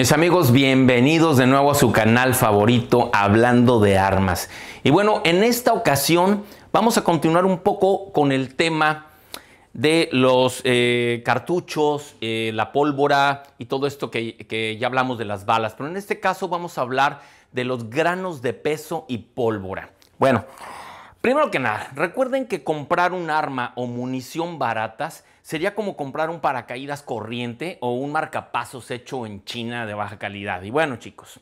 Mis amigos, bienvenidos de nuevo a su canal favorito Hablando de Armas. Y bueno, en esta ocasión vamos a continuar un poco con el tema de los eh, cartuchos, eh, la pólvora y todo esto que, que ya hablamos de las balas. Pero en este caso vamos a hablar de los granos de peso y pólvora. Bueno, primero que nada, recuerden que comprar un arma o munición baratas sería como comprar un paracaídas corriente o un marcapasos hecho en China de baja calidad. Y bueno, chicos,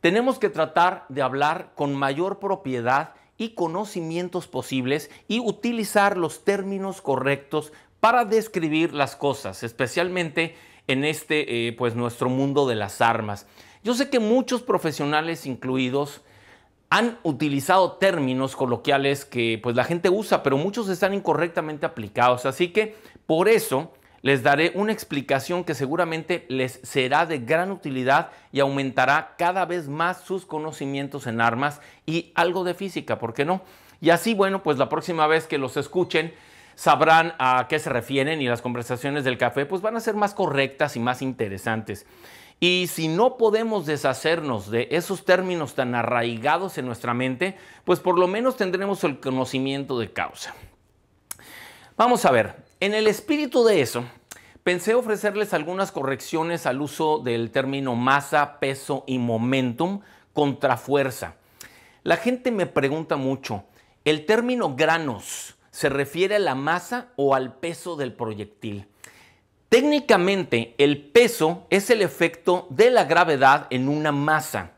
tenemos que tratar de hablar con mayor propiedad y conocimientos posibles y utilizar los términos correctos para describir las cosas, especialmente en este, eh, pues nuestro mundo de las armas. Yo sé que muchos profesionales incluidos han utilizado términos coloquiales que pues la gente usa, pero muchos están incorrectamente aplicados. Así que por eso les daré una explicación que seguramente les será de gran utilidad y aumentará cada vez más sus conocimientos en armas y algo de física, ¿por qué no? Y así, bueno, pues la próxima vez que los escuchen, sabrán a qué se refieren y las conversaciones del café pues van a ser más correctas y más interesantes. Y si no podemos deshacernos de esos términos tan arraigados en nuestra mente, pues por lo menos tendremos el conocimiento de causa. Vamos a ver, en el espíritu de eso, pensé ofrecerles algunas correcciones al uso del término masa, peso y momentum contra fuerza. La gente me pregunta mucho, ¿el término granos se refiere a la masa o al peso del proyectil? Técnicamente, el peso es el efecto de la gravedad en una masa.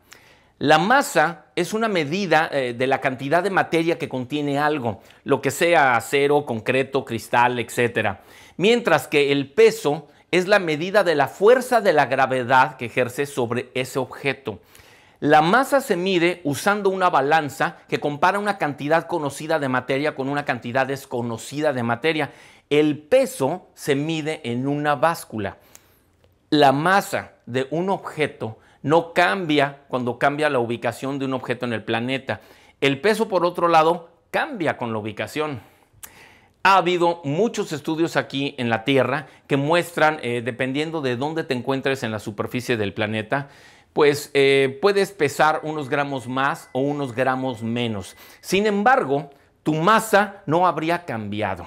La masa es una medida eh, de la cantidad de materia que contiene algo, lo que sea acero, concreto, cristal, etc. Mientras que el peso es la medida de la fuerza de la gravedad que ejerce sobre ese objeto. La masa se mide usando una balanza que compara una cantidad conocida de materia con una cantidad desconocida de materia. El peso se mide en una báscula. La masa de un objeto no cambia cuando cambia la ubicación de un objeto en el planeta. El peso, por otro lado, cambia con la ubicación. Ha habido muchos estudios aquí en la Tierra que muestran, eh, dependiendo de dónde te encuentres en la superficie del planeta, pues eh, puedes pesar unos gramos más o unos gramos menos. Sin embargo, tu masa no habría cambiado.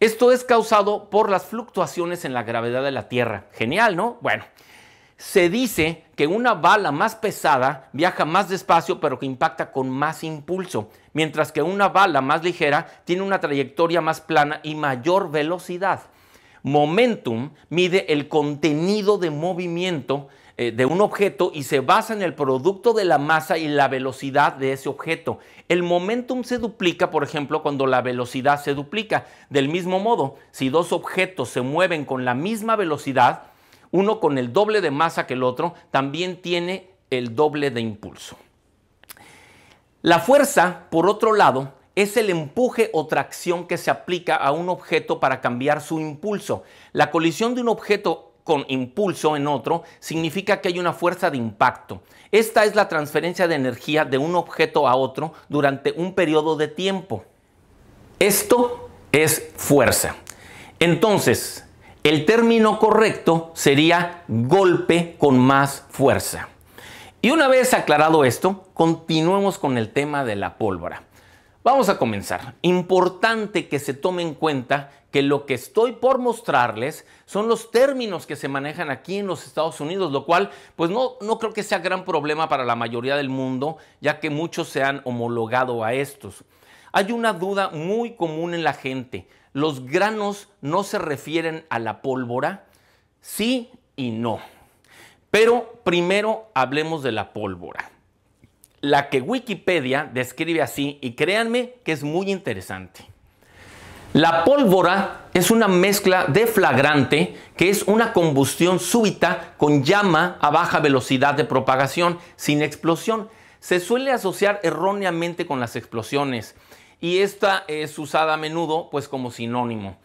Esto es causado por las fluctuaciones en la gravedad de la Tierra. Genial, ¿no? Bueno, se dice que una bala más pesada viaja más despacio pero que impacta con más impulso, mientras que una bala más ligera tiene una trayectoria más plana y mayor velocidad. Momentum mide el contenido de movimiento eh, de un objeto y se basa en el producto de la masa y la velocidad de ese objeto. El momentum se duplica, por ejemplo, cuando la velocidad se duplica. Del mismo modo, si dos objetos se mueven con la misma velocidad, uno con el doble de masa que el otro, también tiene el doble de impulso. La fuerza, por otro lado, es el empuje o tracción que se aplica a un objeto para cambiar su impulso. La colisión de un objeto con impulso en otro significa que hay una fuerza de impacto. Esta es la transferencia de energía de un objeto a otro durante un periodo de tiempo. Esto es fuerza. Entonces, el término correcto sería golpe con más fuerza. Y una vez aclarado esto, continuemos con el tema de la pólvora. Vamos a comenzar. Importante que se tome en cuenta que lo que estoy por mostrarles son los términos que se manejan aquí en los Estados Unidos, lo cual pues no, no creo que sea gran problema para la mayoría del mundo, ya que muchos se han homologado a estos. Hay una duda muy común en la gente. ¿Los granos no se refieren a la pólvora? Sí y no. Pero primero hablemos de la pólvora. La que Wikipedia describe así, y créanme que es muy interesante. La pólvora es una mezcla de flagrante que es una combustión súbita con llama a baja velocidad de propagación sin explosión. Se suele asociar erróneamente con las explosiones y esta es usada a menudo pues como sinónimo,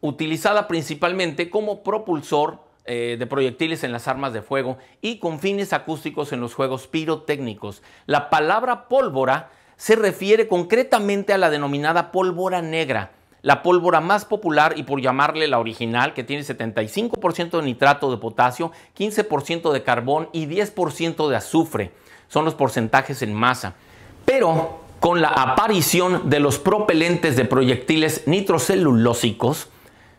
utilizada principalmente como propulsor eh, de proyectiles en las armas de fuego y con fines acústicos en los juegos pirotécnicos. La palabra pólvora se refiere concretamente a la denominada pólvora negra, la pólvora más popular y por llamarle la original, que tiene 75% de nitrato de potasio, 15% de carbón y 10% de azufre son los porcentajes en masa. Pero con la aparición de los propelentes de proyectiles nitrocelulósicos,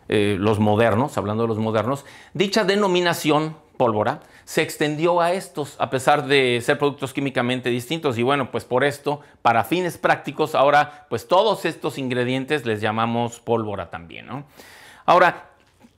eh, los modernos, hablando de los modernos, dicha denominación pólvora se extendió a estos a pesar de ser productos químicamente distintos y bueno, pues por esto, para fines prácticos, ahora pues todos estos ingredientes les llamamos pólvora también, ¿no? Ahora,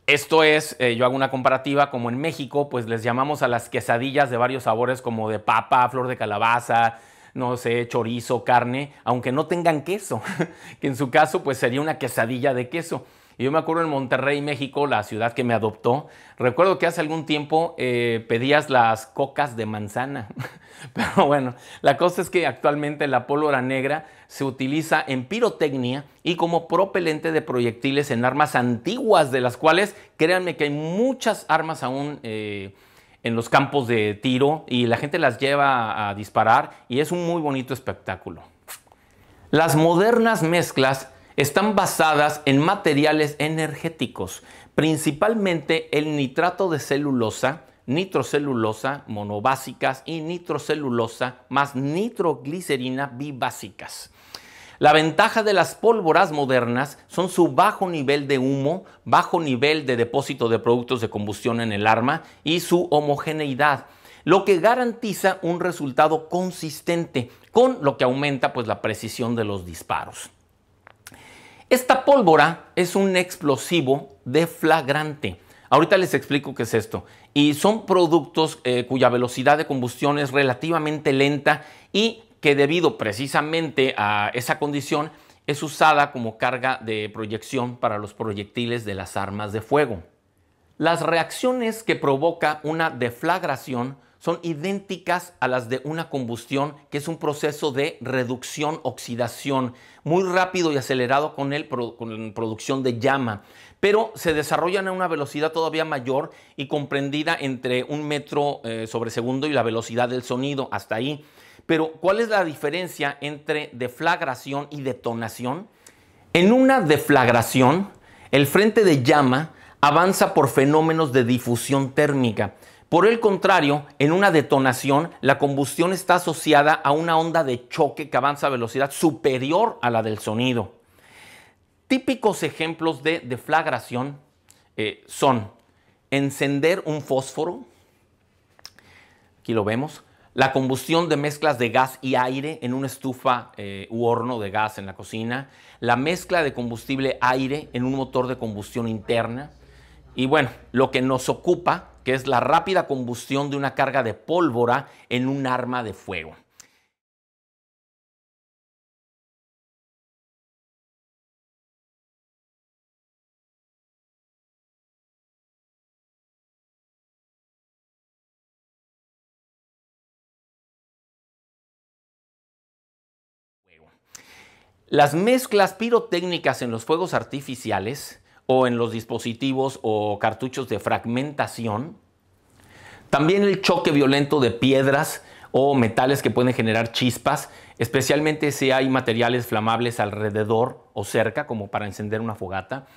esto es, eh, yo hago una comparativa, como en México, pues les llamamos a las quesadillas de varios sabores como de papa, flor de calabaza, no sé, chorizo, carne, aunque no tengan queso, que en su caso pues sería una quesadilla de queso. Y yo me acuerdo en Monterrey, México, la ciudad que me adoptó, recuerdo que hace algún tiempo eh, pedías las cocas de manzana. Pero bueno, la cosa es que actualmente la pólvora negra se utiliza en pirotecnia y como propelente de proyectiles en armas antiguas, de las cuales créanme que hay muchas armas aún. Eh, en los campos de tiro y la gente las lleva a disparar y es un muy bonito espectáculo. Las modernas mezclas están basadas en materiales energéticos, principalmente el nitrato de celulosa, nitrocelulosa monobásicas y nitrocelulosa más nitroglicerina bibásicas. La ventaja de las pólvoras modernas son su bajo nivel de humo, bajo nivel de depósito de productos de combustión en el arma y su homogeneidad, lo que garantiza un resultado consistente, con lo que aumenta pues, la precisión de los disparos. Esta pólvora es un explosivo deflagrante. Ahorita les explico qué es esto. Y son productos eh, cuya velocidad de combustión es relativamente lenta y que debido precisamente a esa condición es usada como carga de proyección para los proyectiles de las armas de fuego. Las reacciones que provoca una deflagración son idénticas a las de una combustión, que es un proceso de reducción-oxidación muy rápido y acelerado con, el, producción de llama, pero se desarrollan a una velocidad todavía mayor y comprendida entre un metro eh, sobre segundo y la velocidad del sonido, hasta ahí. Pero, ¿cuál es la diferencia entre deflagración y detonación? En una deflagración, el frente de llama avanza por fenómenos de difusión térmica. Por el contrario, en una detonación, la combustión está asociada a una onda de choque que avanza a velocidad superior a la del sonido. Típicos ejemplos de deflagración eh, son encender un fósforo, aquí lo vemos, la combustión de mezclas de gas y aire en una estufa eh, u horno de gas en la cocina, la mezcla de combustible aire en un motor de combustión interna y bueno, lo que nos ocupa que es la rápida combustión de una carga de pólvora en un arma de fuego. Las mezclas pirotécnicas en los fuegos artificiales o en los dispositivos o cartuchos de fragmentación. También el choque violento de piedras o metales que pueden generar chispas, especialmente si hay materiales flamables alrededor o cerca, como para encender una fogata.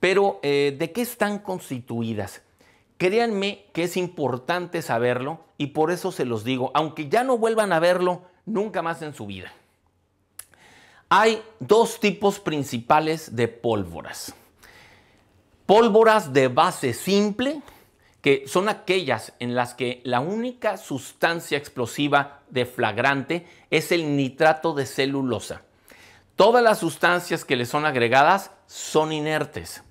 Pero, eh, ¿de qué están constituidas? Créanme que es importante saberlo y por eso se los digo, aunque ya no vuelvan a verlo nunca más en su vida. Hay dos tipos principales de pólvoras. Pólvoras de base simple, que son aquellas en las que la única sustancia explosiva de flagrante es el nitrato de celulosa. Todas las sustancias que le son agregadas son inertes.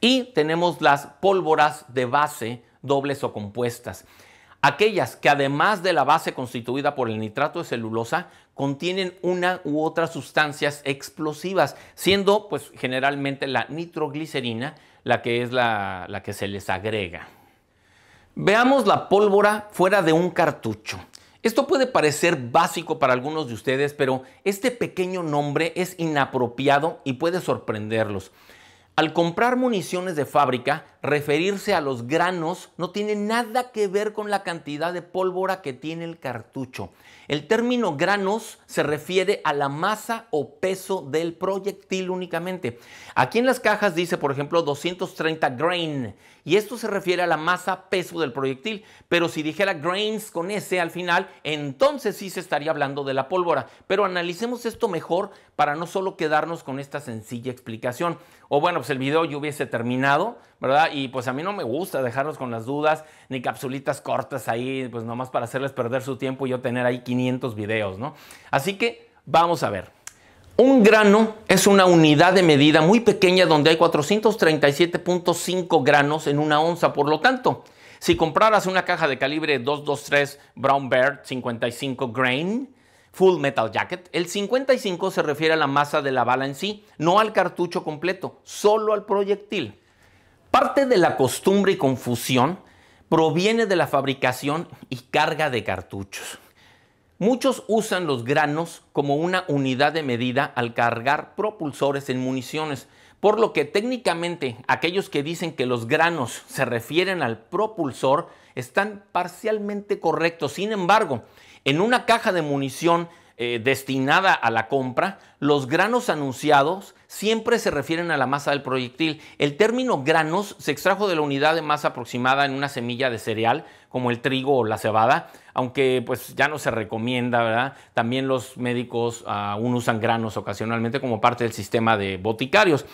Y tenemos las pólvoras de base dobles o compuestas. Aquellas que además de la base constituida por el nitrato de celulosa contienen una u otras sustancias explosivas, siendo pues generalmente la nitroglicerina la que es la, que se les agrega. Veamos la pólvora fuera de un cartucho. Esto puede parecer básico para algunos de ustedes, pero este pequeño nombre es inapropiado y puede sorprenderlos. Al comprar municiones de fábrica, referirse a los granos no tiene nada que ver con la cantidad de pólvora que tiene el cartucho. El término granos se refiere a la masa o peso del proyectil únicamente. Aquí en las cajas dice, por ejemplo, 230 grain y esto se refiere a la masa peso del proyectil, pero si dijera grains con S al final, entonces sí se estaría hablando de la pólvora. Pero analicemos esto mejor para no solo quedarnos con esta sencilla explicación. O bueno, pues el video yo hubiese terminado y pues a mí no me gusta dejarlos con las dudas, ni capsulitas cortas ahí, pues nomás para hacerles perder su tiempo y yo tener ahí 500 videos, ¿no? Así que vamos a ver. Un grano es una unidad de medida muy pequeña donde hay 437.5 granos en una onza. Por lo tanto, si compraras una caja de calibre 223 Brown Bear 55 grain, Full Metal Jacket, el 55 se refiere a la masa de la bala en sí, no al cartucho completo, solo al proyectil. Parte de la costumbre y confusión proviene de la fabricación y carga de cartuchos. Muchos usan los granos como una unidad de medida al cargar propulsores en municiones, por lo que técnicamente aquellos que dicen que los granos se refieren al propulsor están parcialmente correctos. Sin embargo, en una caja de munición eh, destinada a la compra, los granos anunciados siempre se refieren a la masa del proyectil. El término granos se extrajo de la unidad de masa aproximada en una semilla de cereal, como el trigo o la cebada, aunque pues ya no se recomienda, ¿verdad? También los médicos ah, aún usan granos ocasionalmente como parte del sistema de boticarios.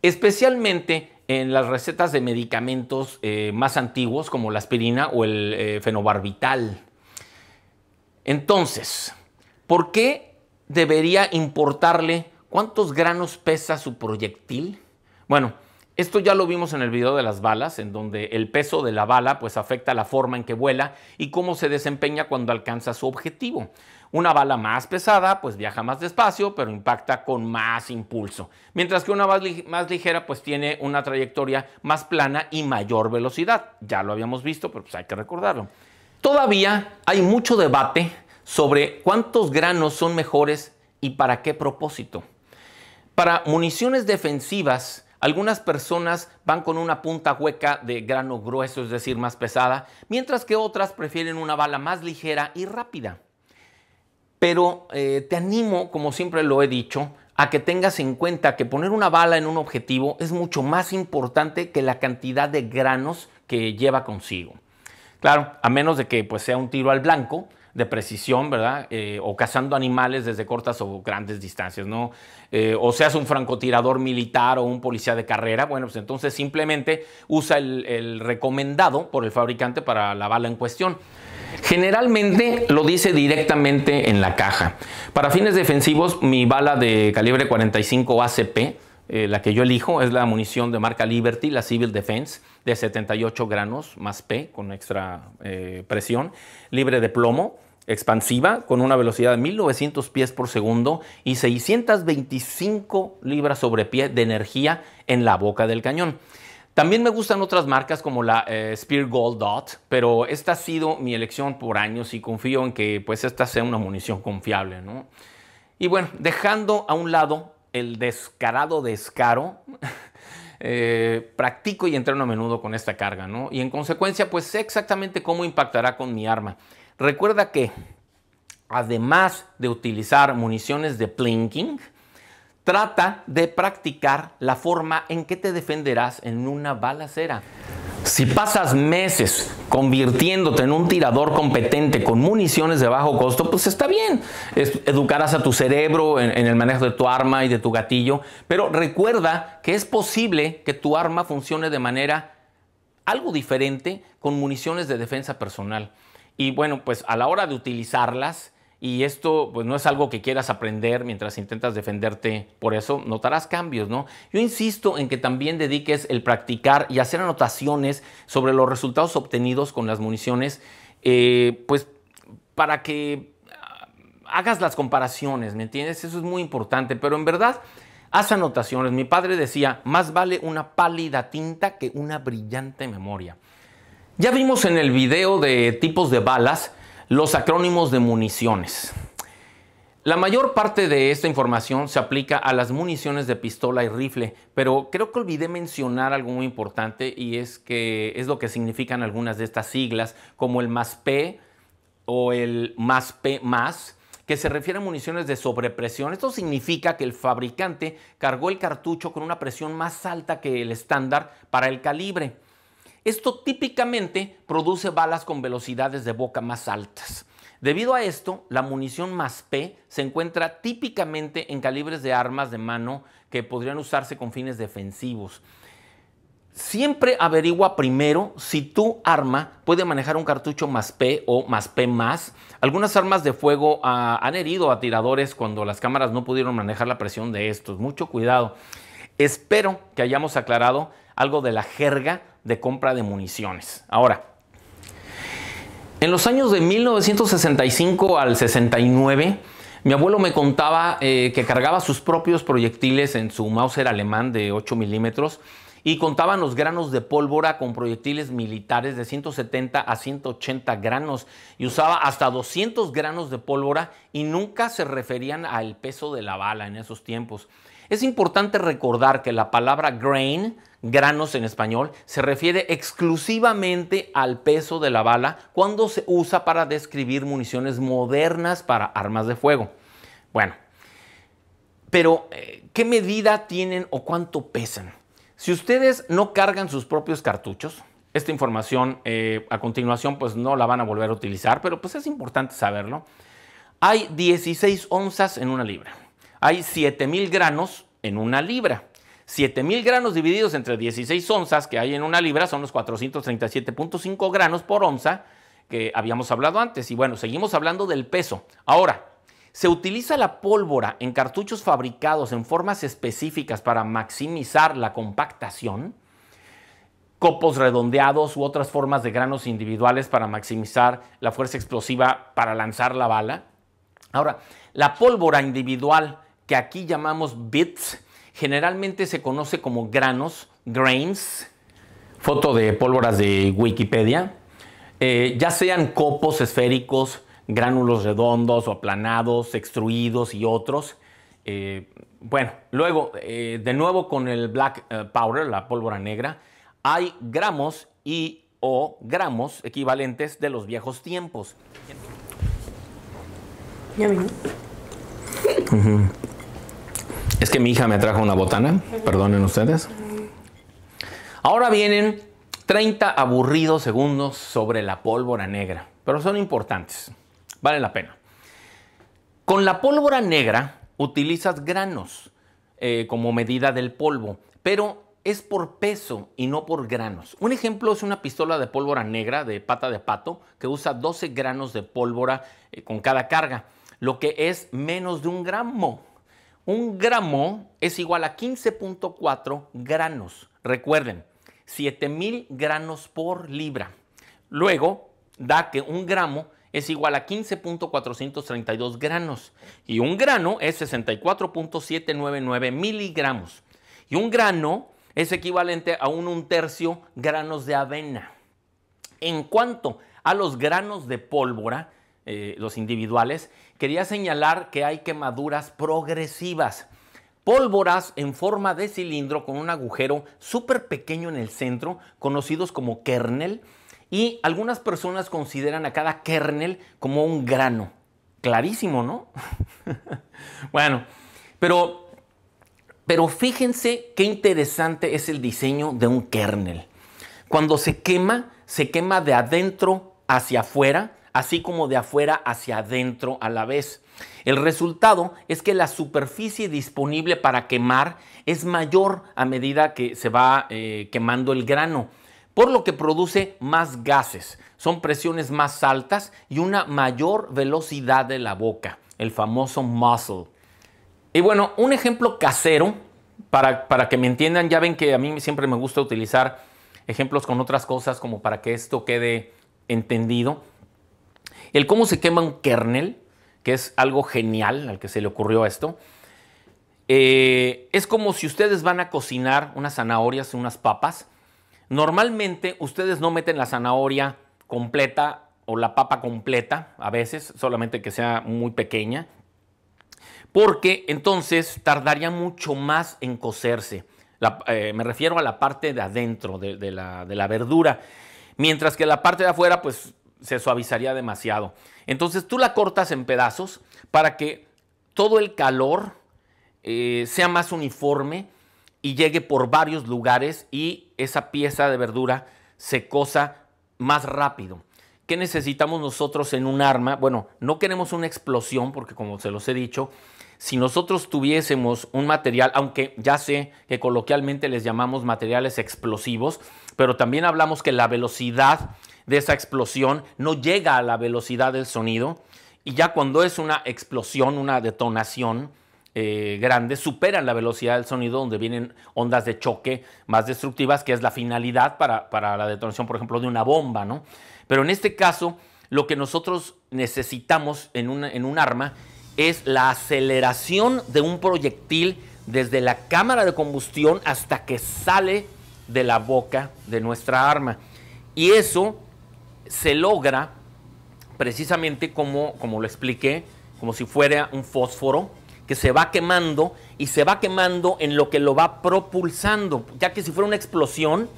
Especialmente en las recetas de medicamentos eh, más antiguos como la aspirina o el eh, fenobarbital. Entonces, ¿Por qué debería importarle cuántos granos pesa su proyectil? Bueno, esto ya lo vimos en el video de las balas, en donde el peso de la bala pues afecta la forma en que vuela y cómo se desempeña cuando alcanza su objetivo. Una bala más pesada pues viaja más despacio, pero impacta con más impulso, mientras que una bala más ligera pues tiene una trayectoria más plana y mayor velocidad. Ya lo habíamos visto, pero pues, hay que recordarlo. Todavía hay mucho debate sobre cuántos granos son mejores y para qué propósito. Para municiones defensivas, algunas personas van con una punta hueca de grano grueso, es decir, más pesada, mientras que otras prefieren una bala más ligera y rápida. Pero eh, te animo, como siempre lo he dicho, a que tengas en cuenta que poner una bala en un objetivo es mucho más importante que la cantidad de granos que lleva consigo. Claro, a menos de que pues, sea un tiro al blanco, de precisión, ¿verdad? Eh, o cazando animales desde cortas o grandes distancias, ¿no? Eh, o seas un francotirador militar o un policía de carrera, bueno, pues entonces simplemente usa el, recomendado por el fabricante para la bala en cuestión. Generalmente lo dice directamente en la caja. Para fines defensivos, mi bala de calibre 45 ACP eh, la que yo elijo es la munición de marca Liberty, la Civil Defense, de 78 granos más P con extra presión, libre de plomo expansiva con una velocidad de 1900 pies por segundo y 625 libras sobre pie de energía en la boca del cañón. También me gustan otras marcas como la eh, Spear Gold Dot, pero esta ha sido mi elección por años y confío en que pues esta sea una munición confiable, Y bueno, dejando a un lado el descarado descaro, eh, practico y entreno a menudo con esta carga, ¿no? Y en consecuencia, pues sé exactamente cómo impactará con mi arma. Recuerda que además de utilizar municiones de plinking, trata de practicar la forma en que te defenderás en una balacera. Si pasas meses convirtiéndote en un tirador competente con municiones de bajo costo, pues está bien. educarás a tu cerebro en el manejo de tu arma y de tu gatillo, pero recuerda que es posible que tu arma funcione de manera algo diferente con municiones de defensa personal. Y bueno, pues a la hora de utilizarlas, y esto pues no es algo que quieras aprender mientras intentas defenderte, por eso notarás cambios, ¿no? Yo insisto en que también dediques el practicar y hacer anotaciones sobre los resultados obtenidos con las municiones, eh, pues para que ah, hagas las comparaciones, ¿me entiendes? Eso es muy importante, pero en verdad haz anotaciones. Mi padre decía, más vale una pálida tinta que una brillante memoria. Ya vimos en el video de tipos de balas los acrónimos de municiones. La mayor parte de esta información se aplica a las municiones de pistola y rifle, pero creo que olvidé mencionar algo muy importante y es que es lo que significan algunas de estas siglas, como el más P o el más P más, que se refiere a municiones de sobrepresión. Esto significa que el fabricante cargó el cartucho con una presión más alta que el estándar para el calibre. Esto típicamente produce balas con velocidades de boca más altas. Debido a esto, la munición más P se encuentra típicamente en calibres de armas de mano que podrían usarse con fines defensivos. Siempre averigua primero si tu arma puede manejar un cartucho más P o más P más. Algunas armas de fuego ah, han herido a tiradores cuando las cámaras no pudieron manejar la presión de estos. Mucho cuidado. Espero que hayamos aclarado algo de la jerga de compra de municiones. Ahora, en los años de 1965 al 69, mi abuelo me contaba eh, que cargaba sus propios proyectiles en su Mauser alemán de 8 milímetros y contaban los granos de pólvora con proyectiles militares de 170 a 180 granos y usaba hasta 200 granos de pólvora y nunca se referían al peso de la bala en esos tiempos. Es importante recordar que la palabra grain granos en español, se refiere exclusivamente al peso de la bala cuando se usa para describir municiones modernas para armas de fuego. Bueno, pero eh, ¿qué medida tienen o cuánto pesan? Si ustedes no cargan sus propios cartuchos, esta información eh, a continuación pues no la van a volver a utilizar, pero pues es importante saberlo. Hay 16 onzas en una libra, hay 7.000 granos en una libra. 7000 granos divididos entre 16 onzas que hay en una libra son los 437.5 granos por onza que habíamos hablado antes. Y bueno, seguimos hablando del peso. Ahora, se utiliza la pólvora en cartuchos fabricados en formas específicas para maximizar la compactación, copos redondeados u otras formas de granos individuales para maximizar la fuerza explosiva para lanzar la bala. Ahora, la pólvora individual que aquí llamamos bits, generalmente se conoce como granos, grains, foto de pólvoras de Wikipedia, eh, ya sean copos esféricos, gránulos redondos o aplanados, extruidos y otros. Eh, bueno, luego, eh, de nuevo con el black powder, la pólvora negra, hay gramos y o gramos equivalentes de los viejos tiempos. Ya vino. Es que mi hija me trajo una botana, perdonen ustedes. Ahora vienen 30 aburridos segundos sobre la pólvora negra, pero son importantes, vale la pena. Con la pólvora negra utilizas granos eh, como medida del polvo, pero es por peso y no por granos. Un ejemplo es una pistola de pólvora negra de pata de pato que usa 12 granos de pólvora eh, con cada carga, lo que es menos de un gramo. Un gramo es igual a 15.4 granos. Recuerden, 7000 granos por libra. Luego da que un gramo es igual a 15.432 granos y un grano es 64.799 miligramos. Y un grano es equivalente a un, tercio granos de avena. En cuanto a los granos de pólvora, eh, los individuales, quería señalar que hay quemaduras progresivas. Pólvoras en forma de cilindro con un agujero súper pequeño en el centro, conocidos como kernel, y algunas personas consideran a cada kernel como un grano. Clarísimo, ¿no? bueno, pero, pero fíjense qué interesante es el diseño de un kernel. Cuando se quema, se quema de adentro hacia afuera así como de afuera hacia adentro a la vez. El resultado es que la superficie disponible para quemar es mayor a medida que se va eh, quemando el grano, por lo que produce más gases, son presiones más altas y una mayor velocidad de la boca, el famoso muscle. Y bueno, un ejemplo casero, para, para que me entiendan, ya ven que a mí siempre me gusta utilizar ejemplos con otras cosas como para que esto quede entendido. El cómo se quema un kernel, que es algo genial al que se le ocurrió esto, eh, es como si ustedes van a cocinar unas zanahorias, unas papas. Normalmente ustedes no meten la zanahoria completa o la papa completa, a veces, solamente que sea muy pequeña, porque entonces tardaría mucho más en cocerse. Eh, me refiero a la parte de adentro de, la, de la verdura. Mientras que la parte de afuera, pues se suavizaría demasiado. Entonces tú la cortas en pedazos para que todo el calor eh, sea más uniforme y llegue por varios lugares y esa pieza de verdura se cosa más rápido. ¿Qué necesitamos nosotros en un arma? Bueno, no queremos una explosión porque como se los he dicho, si nosotros tuviésemos un material, aunque ya sé que coloquialmente les llamamos materiales explosivos, pero también hablamos que la velocidad de esa explosión, no llega a la velocidad del sonido y ya cuando es una explosión, una detonación eh, grande, superan la velocidad del sonido donde vienen ondas de choque más destructivas, que es la finalidad para, la detonación, por ejemplo, de una bomba, ¿no? Pero en este caso, lo que nosotros necesitamos en, en un arma es la aceleración de un proyectil desde la cámara de combustión hasta que sale de la boca de nuestra arma. Y eso se logra precisamente como, como lo expliqué, como si fuera un fósforo que se va quemando y se va quemando en lo que lo va propulsando, ya que si fuera una explosión,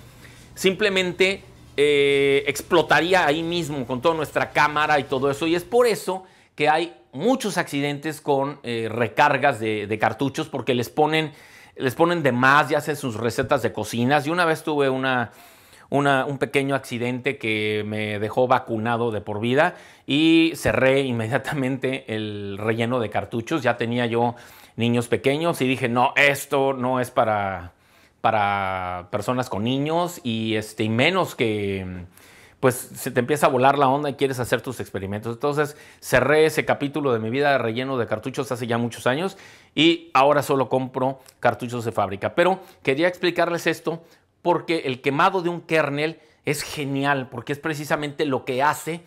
simplemente eh, explotaría ahí mismo con toda nuestra cámara y todo eso. Y es por eso que hay muchos accidentes con eh, recargas de, cartuchos porque les ponen, les ponen de más, ya hacen sus recetas de cocinas. Y una vez tuve una, un pequeño accidente que me dejó vacunado de por vida y cerré inmediatamente el relleno de cartuchos. Ya tenía yo niños pequeños y dije, no, esto no es para, para personas con niños y, este, y menos que pues se te empieza a volar la onda y quieres hacer tus experimentos. Entonces cerré ese capítulo de mi vida de relleno de cartuchos hace ya muchos años y ahora solo compro cartuchos de fábrica. Pero quería explicarles esto porque el quemado de un kernel es genial, porque es precisamente lo que hace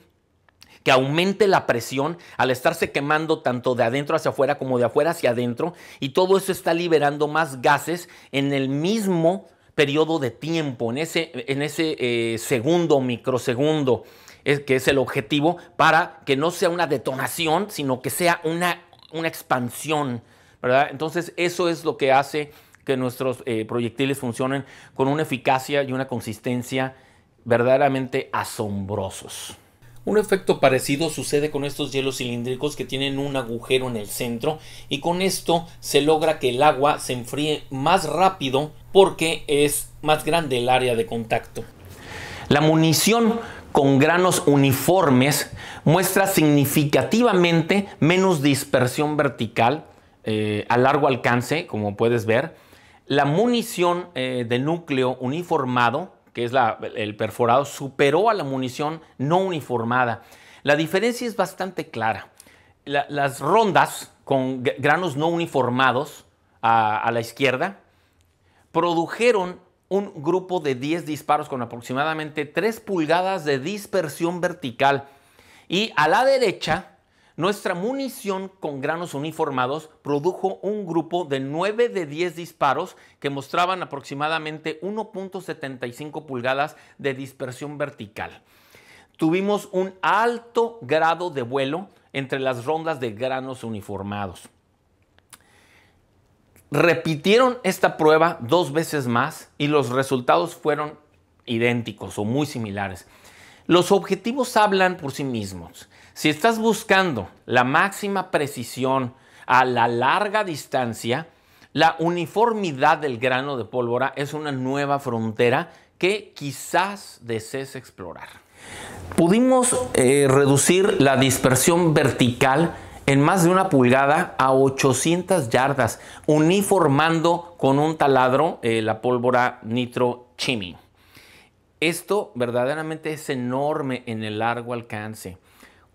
que aumente la presión al estarse quemando tanto de adentro hacia afuera como de afuera hacia adentro y todo eso está liberando más gases en el mismo periodo de tiempo, en ese, en ese eh, segundo, microsegundo, que es el objetivo, para que no sea una detonación, sino que sea una, una expansión, ¿verdad? Entonces eso es lo que hace que nuestros eh, proyectiles funcionen con una eficacia y una consistencia verdaderamente asombrosos. Un efecto parecido sucede con estos hielos cilíndricos que tienen un agujero en el centro y con esto se logra que el agua se enfríe más rápido porque es más grande el área de contacto. La munición con granos uniformes muestra significativamente menos dispersión vertical eh, a largo alcance, como puedes ver, la munición eh, de núcleo uniformado, que es el perforado, superó a la munición no uniformada. La diferencia es bastante clara. las rondas con granos no uniformados a, a la izquierda produjeron un grupo de 10 disparos con aproximadamente 3 pulgadas de dispersión vertical. Y a la derecha, nuestra munición con granos uniformados produjo un grupo de 9 de 10 disparos que mostraban aproximadamente 1.75 pulgadas de dispersión vertical. Tuvimos un alto grado de vuelo entre las rondas de granos uniformados. Repitieron esta prueba dos veces más y los resultados fueron idénticos o muy similares. Los objetivos hablan por sí mismos. Si estás buscando la máxima precisión a la larga distancia, la uniformidad del grano de pólvora es una nueva frontera que quizás desees explorar. Pudimos eh, reducir la dispersión vertical en más de una pulgada a 800 yardas, uniformando con un taladro eh, la pólvora nitro chiming. Esto verdaderamente es enorme en el largo alcance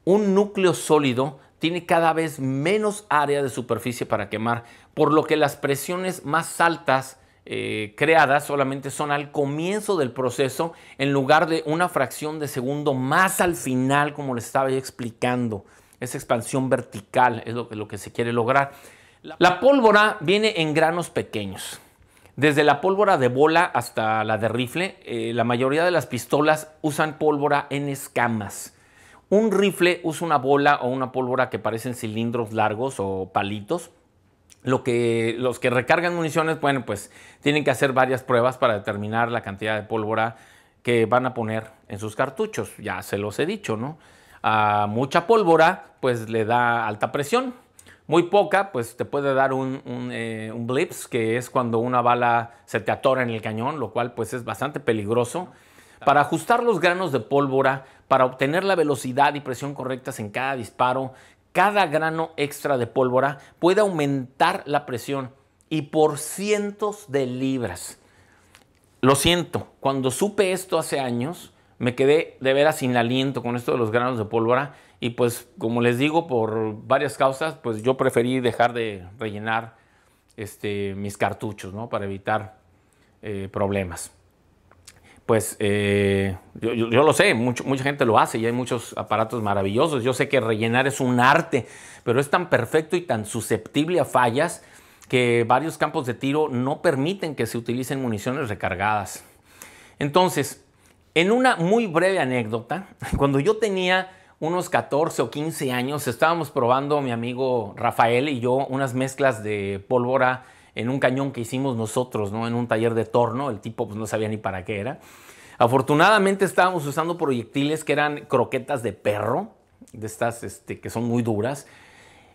un núcleo sólido tiene cada vez menos área de superficie para quemar, por lo que las presiones más altas eh, creadas solamente son al comienzo del proceso en lugar de una fracción de segundo más al final, como les estaba explicando. Esa expansión vertical es lo que, se quiere lograr. La pólvora viene en granos pequeños. Desde la pólvora de bola hasta la de rifle, eh, la mayoría de las pistolas usan pólvora en escamas. Un rifle usa una bola o una pólvora que parecen cilindros largos o palitos. que, los que recargan municiones, bueno, pues tienen que hacer varias pruebas para determinar la cantidad de pólvora que van a poner en sus cartuchos. Ya se los he dicho, ¿no? A mucha pólvora, pues le da alta presión. Muy poca, pues te puede dar un, un eh, blips, que es cuando una bala se te atora en el cañón, lo cual pues es bastante peligroso para ajustar los granos de pólvora, para obtener la velocidad y presión correctas en cada disparo, cada grano extra de pólvora puede aumentar la presión y por cientos de libras. Lo siento, cuando supe esto hace años, me quedé de veras sin aliento con esto de los granos de pólvora y pues como les digo, por varias causas, pues yo preferí dejar de rellenar este, mis cartuchos, ¿no? Para evitar eh, problemas pues eh, yo, lo sé, mucha gente lo hace y hay muchos aparatos maravillosos. Yo sé que rellenar es un arte, pero es tan perfecto y tan susceptible a fallas que varios campos de tiro no permiten que se utilicen municiones recargadas. Entonces, en una muy breve anécdota, cuando yo tenía unos 14 o 15 años, estábamos probando mi amigo Rafael y yo unas mezclas de pólvora en un cañón que hicimos nosotros, ¿no? En un taller de torno, el tipo pues no sabía ni para qué era. Afortunadamente estábamos usando proyectiles que eran croquetas de perro, de estas este, que son muy duras.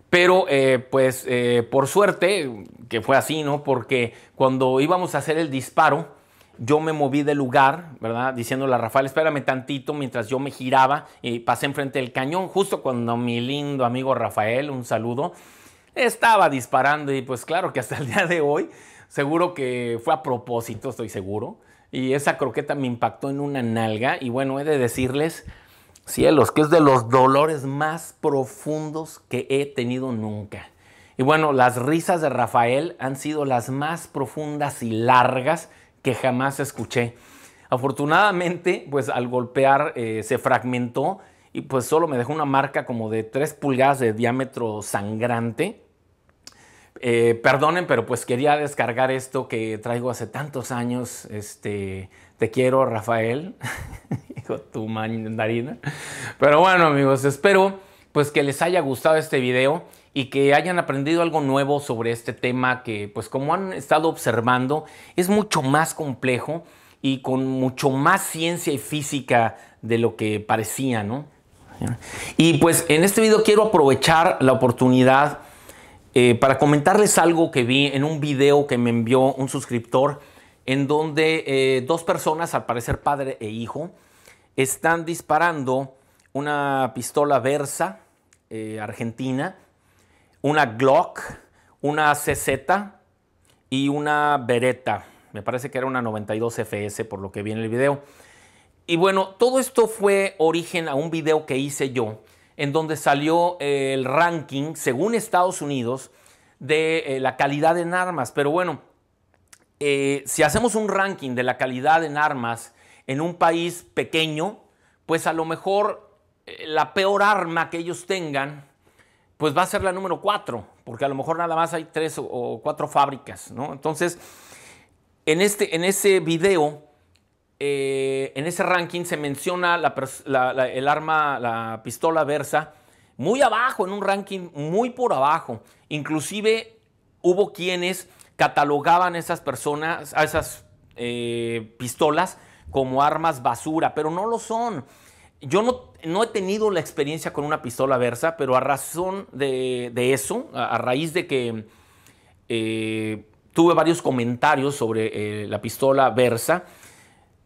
Pero eh, pues eh, por suerte que fue así, ¿no? Porque cuando íbamos a hacer el disparo, yo me moví del lugar, ¿verdad? Diciéndole a Rafael, espérame tantito, mientras yo me giraba y pasé enfrente del cañón, justo cuando mi lindo amigo Rafael, un saludo, estaba disparando y pues claro que hasta el día de hoy, seguro que fue a propósito, estoy seguro. Y esa croqueta me impactó en una nalga y bueno, he de decirles, cielos, que es de los dolores más profundos que he tenido nunca. Y bueno, las risas de Rafael han sido las más profundas y largas que jamás escuché. Afortunadamente, pues al golpear eh, se fragmentó y pues solo me dejó una marca como de 3 pulgadas de diámetro sangrante. Eh, perdonen, pero pues quería descargar esto que traigo hace tantos años. Este, te quiero, Rafael. Hijo tu mandarina. Pero bueno, amigos, espero pues que les haya gustado este video y que hayan aprendido algo nuevo sobre este tema que pues como han estado observando es mucho más complejo y con mucho más ciencia y física de lo que parecía, ¿no? Y pues en este video quiero aprovechar la oportunidad eh, para comentarles algo que vi en un video que me envió un suscriptor en donde eh, dos personas, al parecer padre e hijo, están disparando una pistola Versa eh, argentina, una Glock, una CZ y una Beretta. Me parece que era una 92 FS por lo que vi en el video. Y bueno, todo esto fue origen a un video que hice yo, en donde salió eh, el ranking, según Estados Unidos, de eh, la calidad en armas. Pero bueno, eh, si hacemos un ranking de la calidad en armas en un país pequeño, pues a lo mejor la peor arma que ellos tengan, pues va a ser la número cuatro, porque a lo mejor nada más hay tres o, cuatro fábricas, ¿no? Entonces, en, este, en ese video eh, en ese ranking se menciona el arma, la pistola Versa, muy abajo, en un ranking muy por abajo. Inclusive hubo quienes catalogaban esas personas, a esas eh, pistolas como armas basura, pero no lo son. Yo no, he tenido la experiencia con una pistola Versa, pero a razón de, eso, a, raíz de que eh, tuve varios comentarios sobre la pistola Versa,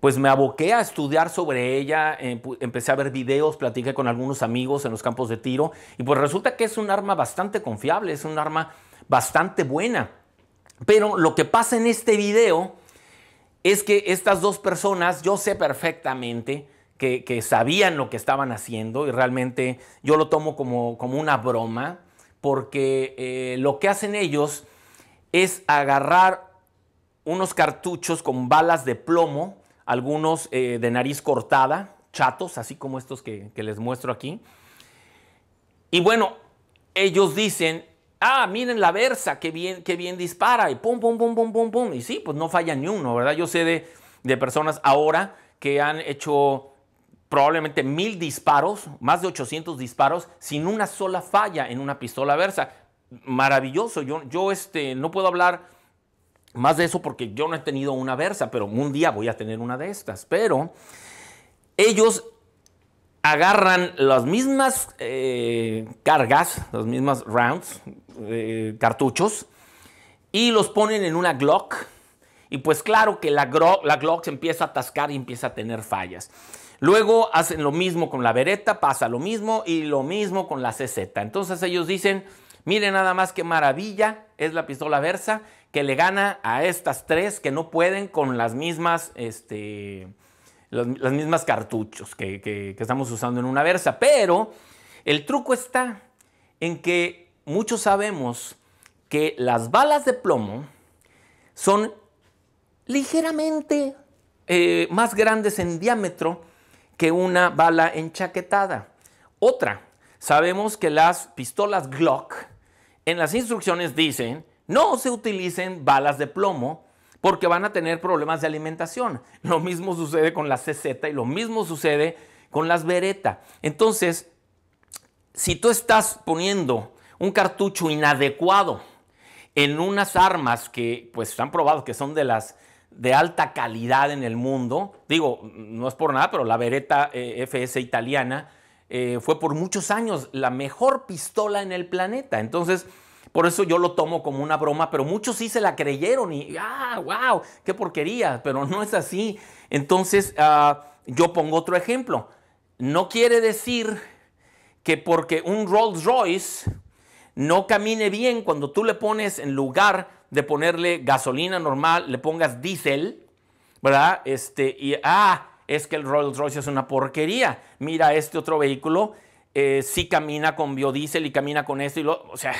pues me aboqué a estudiar sobre ella, em, empecé a ver videos, platiqué con algunos amigos en los campos de tiro y pues resulta que es un arma bastante confiable, es un arma bastante buena. Pero lo que pasa en este video es que estas dos personas, yo sé perfectamente que, sabían lo que estaban haciendo y realmente yo lo tomo como, como una broma porque eh, lo que hacen ellos es agarrar unos cartuchos con balas de plomo, algunos eh, de nariz cortada, chatos, así como estos que, les muestro aquí. Y bueno, ellos dicen, ah, miren la Versa, qué bien, qué bien dispara, y pum, pum, pum, pum, pum, pum. Y sí, pues no falla ni uno, ¿verdad? Yo sé de, de personas ahora que han hecho probablemente mil disparos, más de 800 disparos, sin una sola falla en una pistola Versa. Maravilloso. Yo, yo este, no puedo hablar más de eso porque yo no he tenido una Versa, pero un día voy a tener una de estas. Pero ellos agarran las mismas eh, cargas, las mismas rounds, eh, cartuchos, y los ponen en una Glock. Y pues claro que la, la Glock se empieza a atascar y empieza a tener fallas. Luego hacen lo mismo con la Beretta, pasa lo mismo y lo mismo con la CZ. Entonces ellos dicen, miren nada más qué maravilla es la pistola Versa que le gana a estas tres que no pueden con las mismas, este, las, mismas cartuchos que, estamos usando en una versa. Pero el truco está en que muchos sabemos que las balas de plomo son ligeramente eh, más grandes en diámetro que una bala enchaquetada. Otra, sabemos que las pistolas Glock en las instrucciones dicen no se utilicen balas de plomo porque van a tener problemas de alimentación. Lo mismo sucede con la CZ y lo mismo sucede con las Beretta. Entonces, si tú estás poniendo un cartucho inadecuado en unas armas que pues han probado que son de las de alta calidad en el mundo, digo, no es por nada, pero la Beretta eh, FS italiana eh, fue por muchos años la mejor pistola en el planeta. Entonces, por eso yo lo tomo como una broma, pero muchos sí se la creyeron y, ah, wow, qué porquería, pero no es así. Entonces, ah, yo pongo otro ejemplo. No quiere decir que porque un Rolls Royce no camine bien cuando tú le pones en lugar de ponerle gasolina normal, le pongas diésel, ¿verdad? Este, y, ah, es que el Rolls Royce es una porquería. Mira este otro vehículo, eh, sí camina con biodiesel y camina con esto y lo, o sea,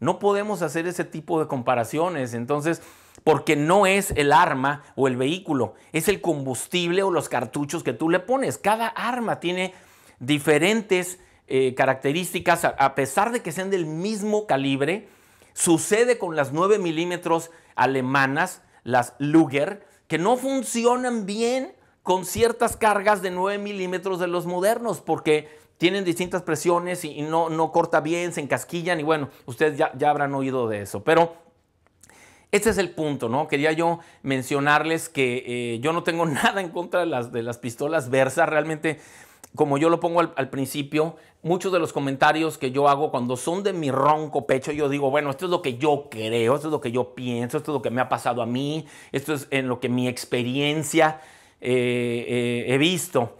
no podemos hacer ese tipo de comparaciones, entonces, porque no es el arma o el vehículo, es el combustible o los cartuchos que tú le pones. Cada arma tiene diferentes eh, características, a pesar de que sean del mismo calibre. Sucede con las 9 milímetros alemanas, las Luger, que no funcionan bien con ciertas cargas de 9 milímetros de los modernos, porque tienen distintas presiones y, no, no, corta bien, se encasquillan y bueno, ustedes ya, ya habrán oído de eso. Pero este es el punto, ¿no? Quería yo mencionarles que eh, yo no tengo nada en contra de las, de las pistolas Versa. Realmente, como yo lo pongo al, principio, muchos de los comentarios que yo hago cuando son de mi ronco pecho, yo digo, bueno, esto es lo que yo creo, esto es lo que yo pienso, esto es lo que me ha pasado a mí, esto es en lo que mi experiencia eh, eh, he visto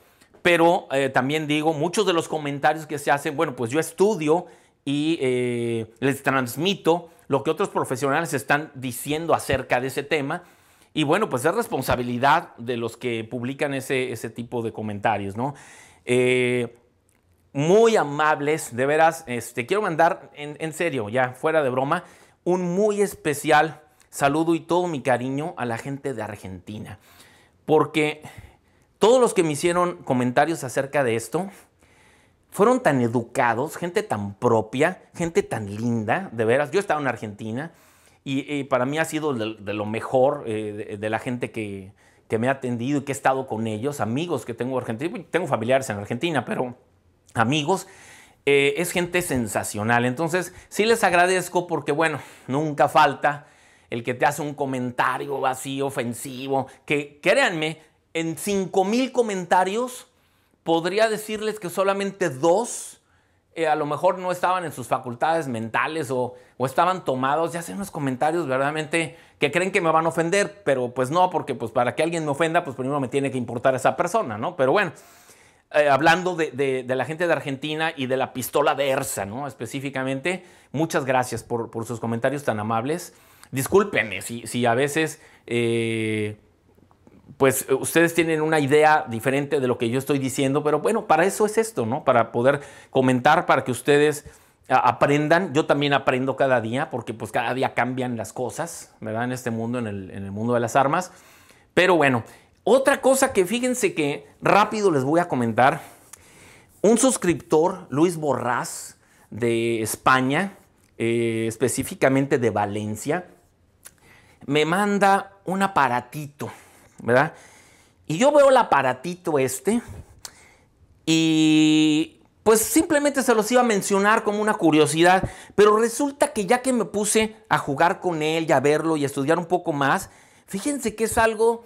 pero eh, también digo, muchos de los comentarios que se hacen, bueno, pues yo estudio y eh, les transmito lo que otros profesionales están diciendo acerca de ese tema. Y bueno, pues es responsabilidad de los que publican ese, ese tipo de comentarios, ¿no? Eh, muy amables, de veras, te este, quiero mandar en, en serio, ya fuera de broma, un muy especial saludo y todo mi cariño a la gente de Argentina, porque todos los que me hicieron comentarios acerca de esto fueron tan educados, gente tan propia, gente tan linda, de veras. Yo estaba en Argentina y, para mí ha sido de, lo mejor eh, de, la gente que, me ha atendido y que he estado con ellos, amigos que tengo en Argentina. tengo familiares en Argentina, pero amigos. Eh, es gente sensacional. Entonces, sí les agradezco porque, bueno, nunca falta el que te hace un comentario así ofensivo, que créanme, en 5.000 comentarios, podría decirles que solamente dos eh, a lo mejor no estaban en sus facultades mentales o, estaban tomados. Ya sé, unos comentarios verdaderamente que creen que me van a ofender, pero pues no, porque pues para que alguien me ofenda, pues primero me tiene que importar esa persona, ¿no? Pero bueno, eh, hablando de, la gente de Argentina y de la pistola de ERSA, ¿no? Específicamente, muchas gracias por, sus comentarios tan amables. Discúlpenme si, si a veces... Eh, pues eh, ustedes tienen una idea diferente de lo que yo estoy diciendo, pero bueno, para eso es esto, ¿no? Para poder comentar, para que ustedes aprendan. Yo también aprendo cada día, porque pues cada día cambian las cosas, ¿verdad? En este mundo, en el, mundo de las armas. Pero bueno, otra cosa que fíjense que rápido les voy a comentar. Un suscriptor, Luis Borrás, de España, eh, específicamente de Valencia, me manda un aparatito ¿verdad? Y yo veo el aparatito este y pues simplemente se los iba a mencionar como una curiosidad, pero resulta que ya que me puse a jugar con él y a verlo y a estudiar un poco más, fíjense que es algo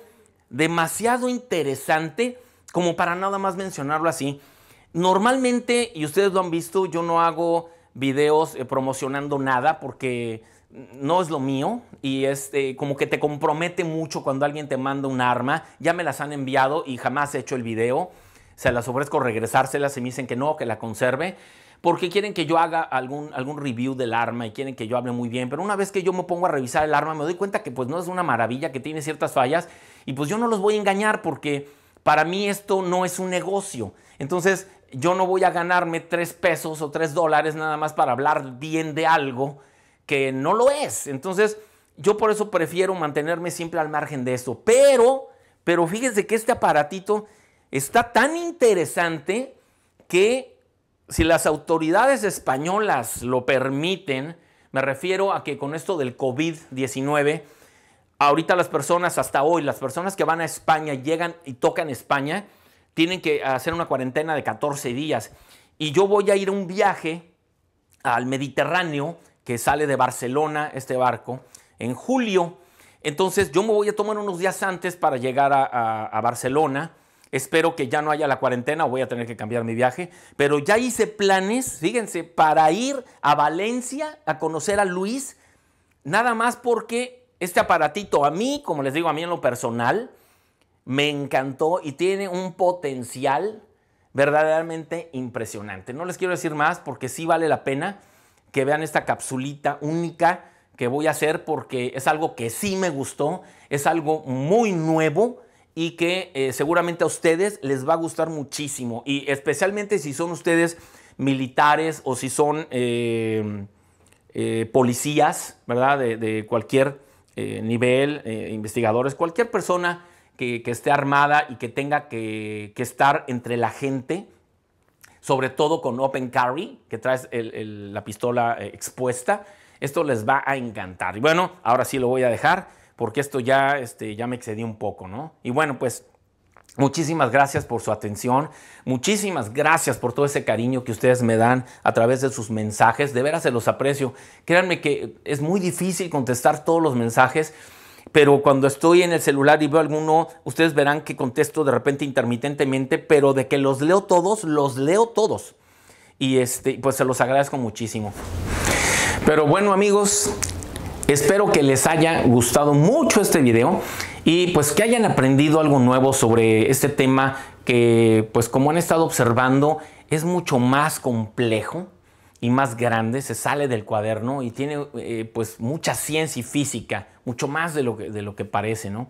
demasiado interesante como para nada más mencionarlo así. Normalmente, y ustedes lo han visto, yo no hago videos eh, promocionando nada porque no es lo mío y es este, como que te compromete mucho cuando alguien te manda un arma. Ya me las han enviado y jamás he hecho el video. Se las ofrezco regresárselas y me dicen que no, que la conserve. Porque quieren que yo haga algún, algún review del arma y quieren que yo hable muy bien. Pero una vez que yo me pongo a revisar el arma me doy cuenta que pues no es una maravilla, que tiene ciertas fallas. Y pues yo no los voy a engañar porque para mí esto no es un negocio. Entonces yo no voy a ganarme tres pesos o tres dólares nada más para hablar bien de algo que no lo es. Entonces, yo por eso prefiero mantenerme siempre al margen de eso. Pero, pero fíjense que este aparatito está tan interesante que si las autoridades españolas lo permiten, me refiero a que con esto del COVID-19, ahorita las personas, hasta hoy, las personas que van a España, llegan y tocan España, tienen que hacer una cuarentena de 14 días. Y yo voy a ir a un viaje al Mediterráneo que sale de Barcelona este barco en julio. Entonces yo me voy a tomar unos días antes para llegar a, Barcelona. Espero que ya no haya la cuarentena voy a tener que cambiar mi viaje. Pero ya hice planes, fíjense, para ir a Valencia a conocer a Luis. Nada más porque este aparatito a mí, como les digo, a mí en lo personal, me encantó y tiene un potencial verdaderamente impresionante. No les quiero decir más porque sí vale la pena que vean esta capsulita única que voy a hacer porque es algo que sí me gustó, es algo muy nuevo y que eh, seguramente a ustedes les va a gustar muchísimo. Y especialmente si son ustedes militares o si son eh, eh, policías, ¿verdad? De, cualquier nivel, investigadores, cualquier persona que, esté armada y que tenga que, que estar entre la gente sobre todo con Open Carry, que traes la pistola eh, expuesta. Esto les va a encantar. Y bueno, ahora sí lo voy a dejar porque esto ya, este, ya me excedí un poco, ¿no? Y bueno, pues Muchísimas gracias por su atención, muchísimas gracias por todo ese cariño que ustedes me dan a través de sus mensajes, de veras se los aprecio. Créanme que es muy difícil contestar todos los mensajes, pero cuando estoy en el celular y veo alguno, ustedes verán que contesto de repente intermitentemente, pero de que los leo todos, los leo todos. Y este, pues se los agradezco muchísimo. Pero bueno amigos, espero que les haya gustado mucho este video y pues que hayan aprendido algo nuevo sobre este tema que pues como han estado observando es mucho más complejo y más grande, se sale del cuaderno y tiene eh, pues mucha ciencia y física, mucho más de lo que, de lo que parece, ¿no?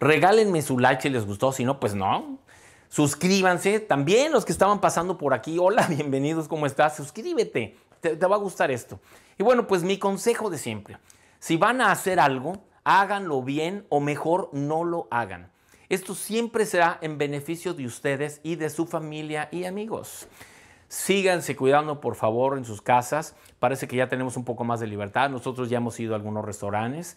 Regálenme su like si les gustó, si no, pues no. Suscríbanse, también los que estaban pasando por aquí, hola, bienvenidos, ¿cómo estás? Suscríbete, te va a gustar esto. Y bueno, pues mi consejo de siempre, si van a hacer algo, háganlo bien o mejor no lo hagan. Esto siempre será en beneficio de ustedes y de su familia y amigos. Síganse cuidando, por favor, en sus casas. Parece que ya tenemos un poco más de libertad. Nosotros ya hemos ido a algunos restaurantes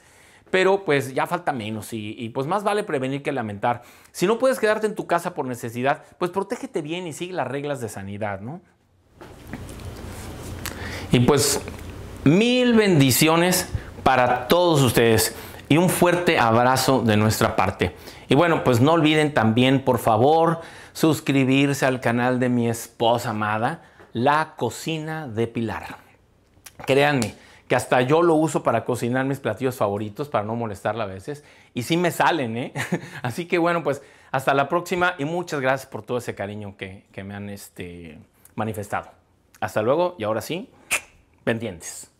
pero pues ya falta menos y, pues más vale prevenir que lamentar. Si no puedes quedarte en tu casa por necesidad, pues protégete bien y sigue las reglas de sanidad, ¿no? Y pues mil bendiciones para todos ustedes y un fuerte abrazo de nuestra parte. Y bueno, pues no olviden también, por favor, suscribirse al canal de mi esposa amada, La Cocina de Pilar. Créanme, que hasta yo lo uso para cocinar mis platillos favoritos, para no molestarla a veces, y sí me salen, ¿eh? Así que bueno, pues hasta la próxima y muchas gracias por todo ese cariño que, me han este, manifestado. Hasta luego y ahora sí, pendientes.